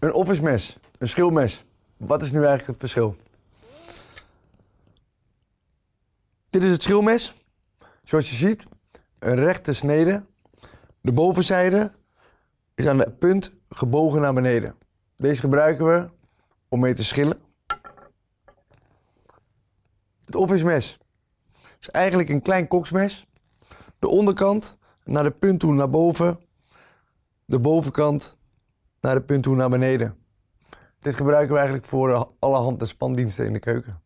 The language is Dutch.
Een office mes, een schilmes. Wat is nu eigenlijk het verschil? Dit is het schilmes. Zoals je ziet, een rechte snede. De bovenzijde is aan de punt gebogen naar beneden. Deze gebruiken we om mee te schillen. Het office mes is eigenlijk een klein koksmes. De onderkant naar de punt toe naar boven. De bovenkant naar de punt toe naar beneden. Dit gebruiken we eigenlijk voor eh, alle hand- spandiensten in de keuken.